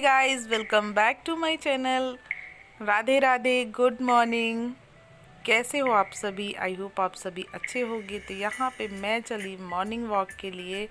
guys welcome back to my channel Radhe Radhe good morning कैसे हो आप सभी आई होप आप सभी अच्छे होंगे तो यहाँ पे मैं चली मॉर्निंग वॉक के लिए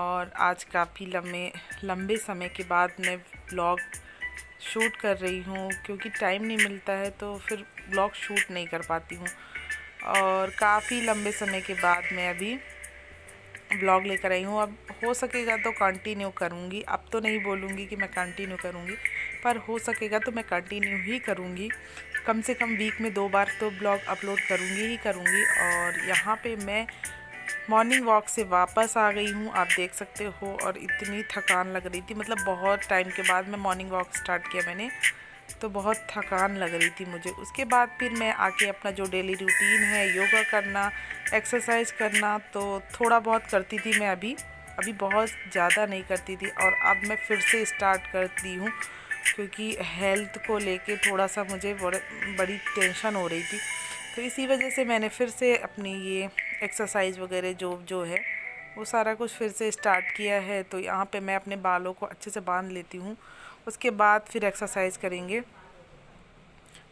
और आज काफ़ी लंबे लंबे समय के बाद मैं ब्लॉग शूट कर रही हूँ क्योंकि टाइम नहीं मिलता है तो फिर ब्लॉग शूट नहीं कर पाती हूँ और काफ़ी लंबे समय के बाद मैं अभी ब्लॉग लेकर आई हूँ अब हो सकेगा तो कंटिन्यू करूँगी अब तो नहीं बोलूँगी कि मैं कंटिन्यू करूँगी पर हो सकेगा तो मैं कंटिन्यू ही करूँगी कम से कम वीक में दो बार तो ब्लॉग अपलोड करूँगी ही करूँगी और यहाँ पे मैं मॉर्निंग वॉक से वापस आ गई हूँ आप देख सकते हो और इतनी थकान लग रही थी मतलब बहुत टाइम के बाद मैं मॉर्निंग वॉक स्टार्ट किया मैंने तो बहुत थकान लग रही थी मुझे उसके बाद फिर मैं आके अपना जो डेली रूटीन है योगा करना एक्सरसाइज करना तो थोड़ा बहुत करती थी मैं अभी अभी बहुत ज़्यादा नहीं करती थी और अब मैं फिर से स्टार्ट करती हूँ क्योंकि हेल्थ को लेके थोड़ा सा मुझे बड़ी टेंशन हो रही थी तो इसी वजह से मैंने फिर से अपनी ये एक्सरसाइज वगैरह जो जो है वो सारा कुछ फिर से स्टार्ट किया है तो यहाँ पे मैं अपने बालों को अच्छे से बांध लेती हूँ उसके बाद फिर एक्सरसाइज करेंगे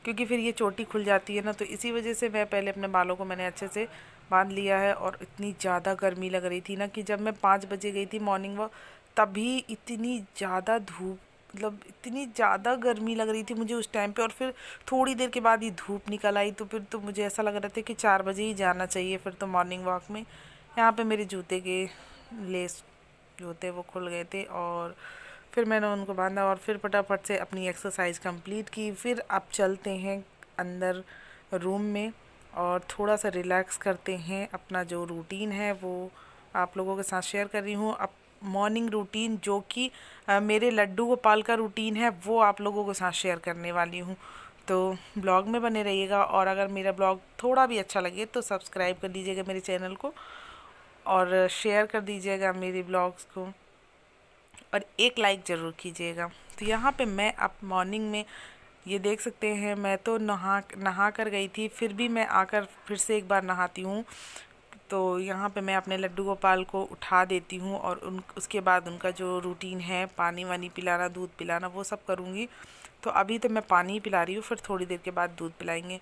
क्योंकि फिर ये चोटी खुल जाती है ना तो इसी वजह से मैं पहले अपने बालों को मैंने अच्छे से बांध लिया है और इतनी ज़्यादा गर्मी लग रही थी ना कि जब मैं पाँच बजे गई थी मॉर्निंग वॉक तभी इतनी ज़्यादा धूप मतलब इतनी ज़्यादा गर्मी लग रही थी मुझे उस टाइम पे और फिर थोड़ी देर के बाद ये धूप निकल आई तो फिर तो मुझे ऐसा लग रहा था कि चार बजे ही जाना चाहिए फिर तो मॉर्निंग वॉक में यहाँ पर मेरे जूते के लेस जो थे वो खुल गए थे और फिर मैंने उनको बांधा और फिर फटाफट से अपनी एक्सरसाइज कंप्लीट की फिर अब चलते हैं अंदर रूम में और थोड़ा सा रिलैक्स करते हैं अपना जो रूटीन है वो आप लोगों के साथ शेयर कर रही हूँ अब मॉर्निंग रूटीन जो कि मेरे लड्डू गोपाल का रूटीन है वो आप लोगों के साथ शेयर करने वाली हूँ तो ब्लॉग में बने रहिएगा और अगर मेरा ब्लॉग थोड़ा भी अच्छा लगे तो सब्सक्राइब कर दीजिएगा मेरे चैनल को और शेयर कर दीजिएगा मेरे ब्लॉग्स को और एक लाइक ज़रूर कीजिएगा तो यहाँ पे मैं आप मॉर्निंग में ये देख सकते हैं मैं तो नहा नहा कर गई थी फिर भी मैं आकर फिर से एक बार नहाती हूँ तो यहाँ पे मैं अपने लड्डू गोपाल को उठा देती हूँ और उन उसके बाद उनका जो रूटीन है पानी वानी पिलाना दूध पिलाना वो सब करूँगी तो अभी तो मैं पानी पिला रही हूँ फिर थोड़ी देर के बाद दूध पिलाएंगे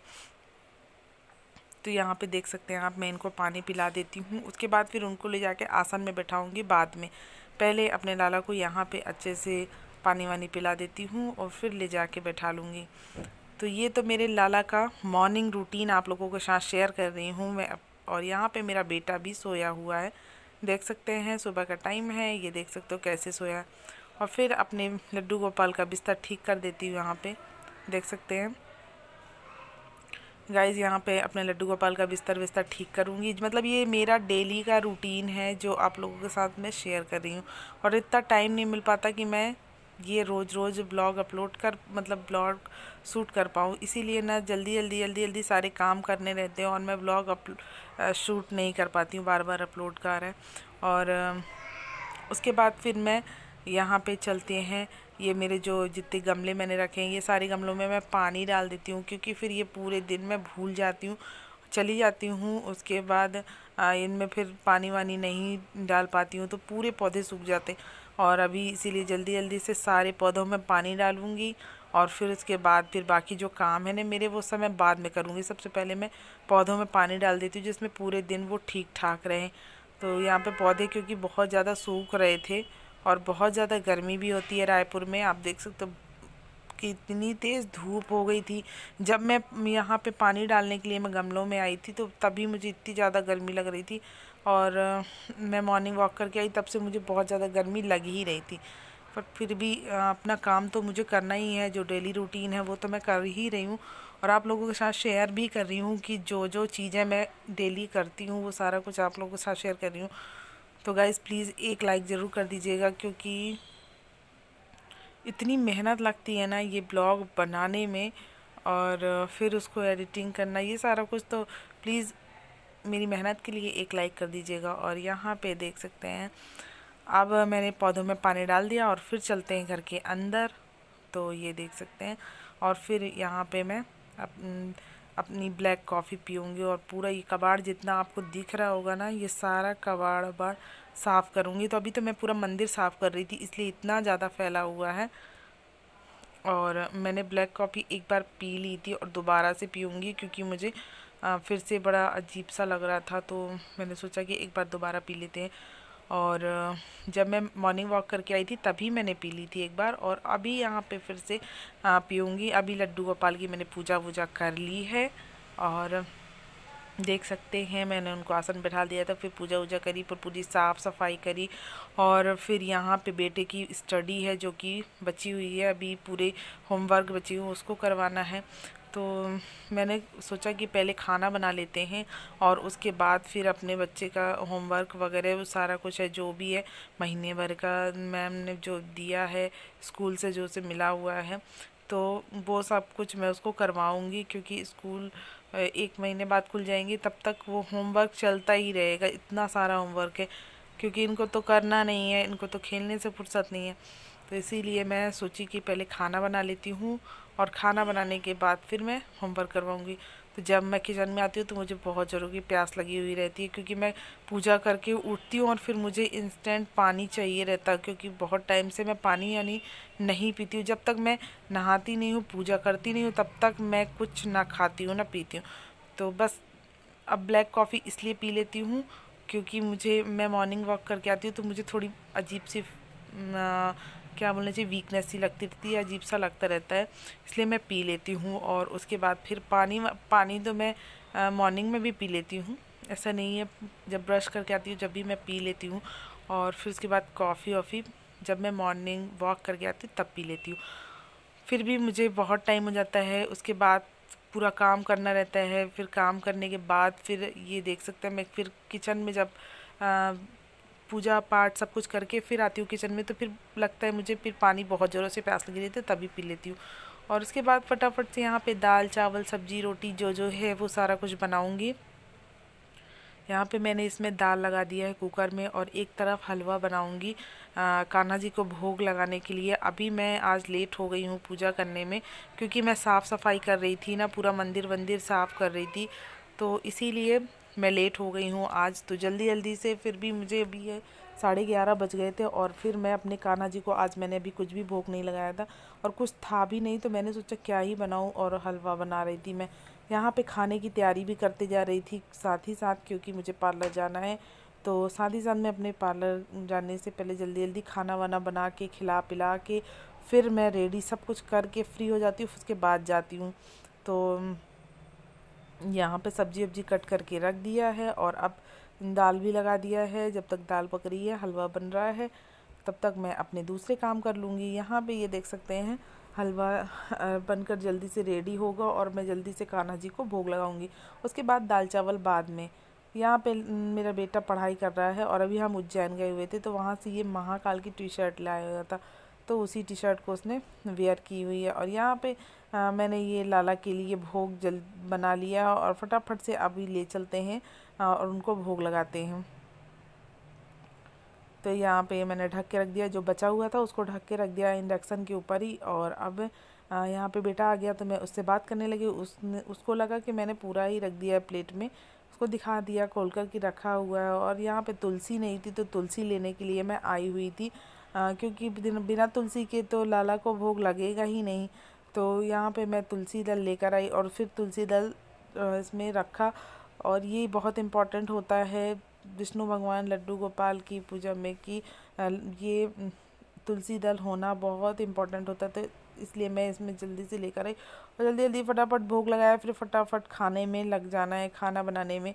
तो यहाँ पे देख सकते हैं आप मैं इनको पानी पिला देती हूँ उसके बाद फिर उनको ले जाके आसन में बैठाऊँगी बाद में पहले अपने लाला को यहाँ पे अच्छे से पानी वानी पिला देती हूँ और फिर ले जा बैठा लूँगी तो ये तो मेरे लाला का मॉर्निंग रूटीन आप लोगों के साथ शेयर कर रही हूँ मैं और यहाँ पे मेरा बेटा भी सोया हुआ है देख सकते हैं सुबह का टाइम है ये देख सकते हो कैसे सोया है और फिर अपने लड्डू गोपाल का बिस्तर ठीक कर देती हूँ यहाँ पे देख सकते हैं गाइज़ यहाँ पे अपने लड्डू गोपाल का बिस्तर बिस्तर ठीक करूँगी मतलब ये मेरा डेली का रूटीन है जो आप लोगों के साथ मैं शेयर कर रही हूँ और इतना टाइम नहीं मिल पाता कि मैं ये रोज़ रोज़ ब्लॉग अपलोड कर मतलब ब्लॉग शूट कर पाऊँ इसीलिए ना जल्दी जल्दी जल्दी जल्दी सारे काम करने रहते हैं और मैं ब्लॉग अप शूट नहीं कर पाती हूँ बार बार अपलोड कर रहे और उसके बाद फिर मैं यहाँ पे चलते हैं ये मेरे जो जितने गमले मैंने रखे हैं ये सारे गमलों में मैं पानी डाल देती हूँ क्योंकि फिर ये पूरे दिन मैं भूल जाती हूँ चली जाती हूँ उसके बाद इनमें फिर पानी वानी नहीं डाल पाती हूँ तो पूरे पौधे सूख जाते और अभी इसीलिए जल्दी जल्दी से सारे पौधों में पानी डालूँगी और फिर उसके बाद फिर बाकी जो काम है ना मेरे वो सब मैं बाद में करूँगी सबसे पहले मैं पौधों में पानी डाल देती हूँ जिसमें पूरे दिन वो ठीक ठाक रहें तो यहाँ पे पौधे क्योंकि बहुत ज़्यादा सूख रहे थे और बहुत ज़्यादा गर्मी भी होती है रायपुर में आप देख सकते हो कि इतनी तेज़ धूप हो गई थी जब मैं यहाँ पे पानी डालने के लिए मैं गमलों में आई थी तो तभी मुझे इतनी ज़्यादा गर्मी लग रही थी और मैं मॉर्निंग वॉक करके आई तब से मुझे बहुत ज़्यादा गर्मी लग ही रही थी पर फिर भी अपना काम तो मुझे करना ही है जो डेली रूटीन है वो तो मैं कर ही रही हूँ और आप लोगों के साथ शेयर भी कर रही हूँ कि जो जो चीज़ें मैं डेली करती हूँ वो सारा कुछ आप लोगों के साथ शेयर कर रही हूँ तो गाइज़ प्लीज़ एक लाइक ज़रूर कर दीजिएगा क्योंकि इतनी मेहनत लगती है ना ये ब्लॉग बनाने में और फिर उसको एडिटिंग करना ये सारा कुछ तो प्लीज़ मेरी मेहनत के लिए एक लाइक कर दीजिएगा और यहाँ पे देख सकते हैं अब मैंने पौधों में पानी डाल दिया और फिर चलते हैं घर के अंदर तो ये देख सकते हैं और फिर यहाँ पे मैं अप, अपनी ब्लैक कॉफ़ी पीऊँगी और पूरा ये कबाड़ जितना आपको दिख रहा होगा ना ये सारा कबाड़ वबाड़ साफ़ करूँगी तो अभी तो मैं पूरा मंदिर साफ़ कर रही थी इसलिए इतना ज़्यादा फैला हुआ है और मैंने ब्लैक कॉफ़ी एक बार पी ली थी और दोबारा से पीऊँगी क्योंकि मुझे फिर से बड़ा अजीब सा लग रहा था तो मैंने सोचा कि एक बार दोबारा पी लेते हैं और जब मैं मॉर्निंग वॉक करके आई थी तभी मैंने पी ली थी एक बार और अभी यहाँ पे फिर से पीऊँगी अभी लड्डू गोपाल की मैंने पूजा वूजा कर ली है और देख सकते हैं मैंने उनको आसन बैठा दिया था फिर पूजा वूजा करी पर पूरी साफ़ सफाई करी और फिर यहाँ पे बेटे की स्टडी है जो कि बची हुई है अभी पूरे होमवर्क बची हुई उसको करवाना है तो मैंने सोचा कि पहले खाना बना लेते हैं और उसके बाद फिर अपने बच्चे का होमवर्क वगैरह वो सारा कुछ है जो भी है महीने भर का मैम ने जो दिया है स्कूल से जो उसे मिला हुआ है तो वो सब कुछ मैं उसको करवाऊँगी क्योंकि स्कूल एक महीने बाद खुल जाएंगी तब तक वो होमवर्क चलता ही रहेगा इतना सारा होमवर्क है क्योंकि इनको तो करना नहीं है इनको तो खेलने से फुर्सत नहीं है तो इसीलिए मैं सोची कि पहले खाना बना लेती हूँ और खाना बनाने के बाद फिर मैं होमवर्क करवाऊँगी तो जब मैं किचन में आती हूँ तो मुझे बहुत ज़रूर की प्यास लगी हुई रहती है क्योंकि मैं पूजा करके उठती हूँ और फिर मुझे इंस्टेंट पानी चाहिए रहता है क्योंकि बहुत टाइम से मैं पानी यानी नहीं पीती हूँ जब तक मैं नहाती नहीं हूँ पूजा करती नहीं हूँ तब तक मैं कुछ ना खाती हूँ ना पीती हूँ तो बस अब ब्लैक कॉफ़ी इसलिए पी लेती हूँ क्योंकि मुझे मैं मॉर्निंग वॉक करके आती हूँ तो मुझे थोड़ी अजीब सी क्या बोलना चाहिए वीकनेस ही लगती रहती है अजीब सा लगता रहता है इसलिए मैं पी लेती हूँ और उसके बाद फिर पानी पानी तो मैं मॉर्निंग में भी पी लेती हूँ ऐसा नहीं है जब ब्रश करके आती हूँ जब भी मैं पी लेती हूँ और फिर उसके बाद कॉफ़ी वॉफ़ी जब मैं मॉर्निंग वॉक करके आती हूँ तब पी लेती हूँ फिर भी मुझे बहुत टाइम हो जाता है उसके बाद पूरा काम करना रहता है फिर काम करने के बाद फिर ये देख सकते हैं मैं फिर किचन में जब आ, पूजा पाठ सब कुछ करके फिर आती हूँ किचन में तो फिर लगता है मुझे फिर पानी बहुत ज़ोरों से प्यास लगी रहती है तभी पी लेती हूँ और उसके बाद फटाफट से यहाँ पे दाल चावल सब्जी रोटी जो जो है वो सारा कुछ बनाऊँगी यहाँ पे मैंने इसमें दाल लगा दिया है कुकर में और एक तरफ हलवा बनाऊँगी कान्हा जी को भोग लगाने के लिए अभी मैं आज लेट हो गई हूँ पूजा करने में क्योंकि मैं साफ़ सफाई कर रही थी ना पूरा मंदिर वंदिर साफ़ कर रही थी तो इसीलिए मैं लेट हो गई हूँ आज तो जल्दी जल्दी से फिर भी मुझे अभी साढ़े ग्यारह बज गए थे और फिर मैं अपने कान्हा जी को आज मैंने अभी कुछ भी भोग नहीं लगाया था और कुछ था भी नहीं तो मैंने सोचा क्या ही बनाऊँ और हलवा बना रही थी मैं यहाँ पे खाने की तैयारी भी करते जा रही थी साथ ही साथ क्योंकि मुझे पार्लर जाना है तो साथ ही साथ मैं अपने पार्लर जाने से पहले जल्दी जल्दी खाना वाना बना के खिला पिला के फिर मैं रेडी सब कुछ करके फ्री हो जाती हूँ उसके बाद जाती हूँ तो यहाँ पे सब्जी वब्जी कट करके रख दिया है और अब दाल भी लगा दिया है जब तक दाल पक रही है हलवा बन रहा है तब तक मैं अपने दूसरे काम कर लूँगी यहाँ पे ये देख सकते हैं हलवा बनकर जल्दी से रेडी होगा और मैं जल्दी से कान्हा जी को भोग लगाऊंगी उसके बाद दाल चावल बाद में यहाँ पे मेरा बेटा पढ़ाई कर रहा है और अभी हम उज्जैन गए हुए थे तो वहाँ से ये महाकाल की टी शर्ट लाया हुआ था तो उसी टी शर्ट को उसने वेयर की हुई है और यहाँ पे आ, हाँ, मैंने ये लाला के लिए भोग जल बना लिया और फटाफट से अभी ले चलते हैं हाँ, और उनको भोग लगाते हैं तो यहाँ पे मैंने ढक के रख दिया जो बचा हुआ था उसको ढक के रख दिया इंडक्शन के ऊपर ही और अब हाँ, यहाँ पे बेटा आ गया तो मैं उससे बात करने लगी उसने उसको लगा कि मैंने पूरा ही रख दिया प्लेट में उसको दिखा दिया खोल कर कि रखा हुआ है और यहाँ पे तुलसी नहीं थी तो तुलसी लेने के लिए मैं आई हुई थी आ, क्योंकि बिना तुलसी के तो लाला को भोग लगेगा ही नहीं तो यहाँ पे मैं तुलसी दल लेकर आई और फिर तुलसी दल इसमें रखा और ये बहुत इम्पॉर्टेंट होता है विष्णु भगवान लड्डू गोपाल की पूजा में कि ये तुलसी दल होना बहुत इम्पॉर्टेंट होता है तो इसलिए मैं इसमें जल्दी से लेकर आई और जल्दी जल्दी फटाफट भोग लगाया फिर फटाफट खाने में लग जाना है खाना बनाने में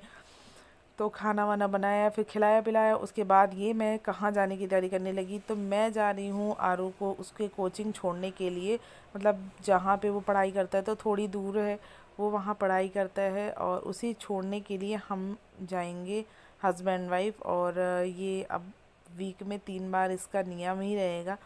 तो खाना वाना बनाया फिर खिलाया पिलाया उसके बाद ये मैं कहाँ जाने की तैयारी करने लगी तो मैं जा रही हूँ आरू को उसके कोचिंग छोड़ने के लिए मतलब जहाँ पे वो पढ़ाई करता है तो थोड़ी दूर है वो वहाँ पढ़ाई करता है और उसी छोड़ने के लिए हम जाएंगे हस्बैंड वाइफ और ये अब वीक में तीन बार इसका नियम ही रहेगा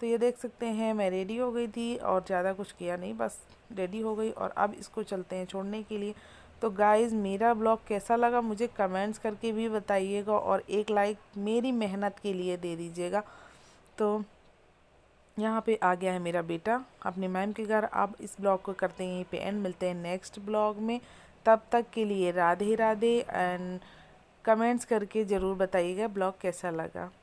तो ये देख सकते हैं मैं रेडी हो गई थी और ज़्यादा कुछ किया नहीं बस रेडी हो गई और अब इसको चलते हैं छोड़ने के लिए तो गाइज़ मेरा ब्लॉग कैसा लगा मुझे कमेंट्स करके भी बताइएगा और एक लाइक मेरी मेहनत के लिए दे दीजिएगा तो यहाँ पे आ गया है मेरा बेटा अपने मैम के घर अब इस ब्लॉग को करते हैं यहीं पे एंड मिलते हैं नेक्स्ट ब्लॉग में तब तक के लिए राधे राधे एंड कमेंट्स करके ज़रूर बताइएगा ब्लॉग कैसा लगा